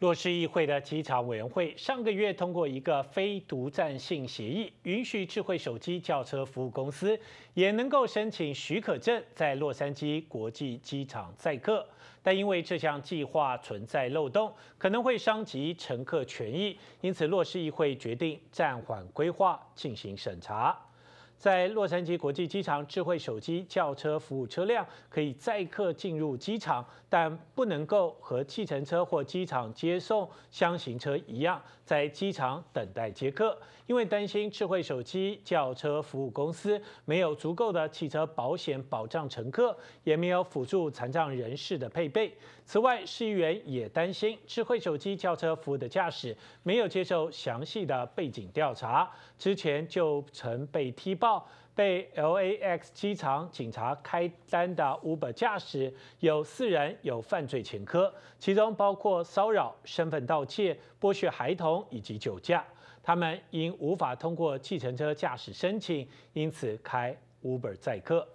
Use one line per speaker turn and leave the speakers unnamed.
洛市议会的机场委员会上个月通过一个非独占性协议，允许智慧手机叫车服务公司也能够申请许可证在洛杉矶国际机场载客，但因为这项计划存在漏洞，可能会伤及乘客权益，因此洛市议会决定暂缓规划进行审查。在洛杉矶国际机场，智慧手机轿车服务车辆可以载客进入机场，但不能够和计程车或机场接送箱型车一样在机场等待接客。因为担心智慧手机轿车服务公司没有足够的汽车保险保障乘客，也没有辅助残障人士的配备。此外，市议员也担心智慧手机轿车服务的驾驶没有接受详细的背景调查，之前就曾被踢爆。被 LAX 机场警察开单的 Uber 驾驶有四人有犯罪前科，其中包括骚扰、身份盗窃、剥削孩童以及酒驾。他们因无法通过计程车驾驶申请，因此开 Uber 载客。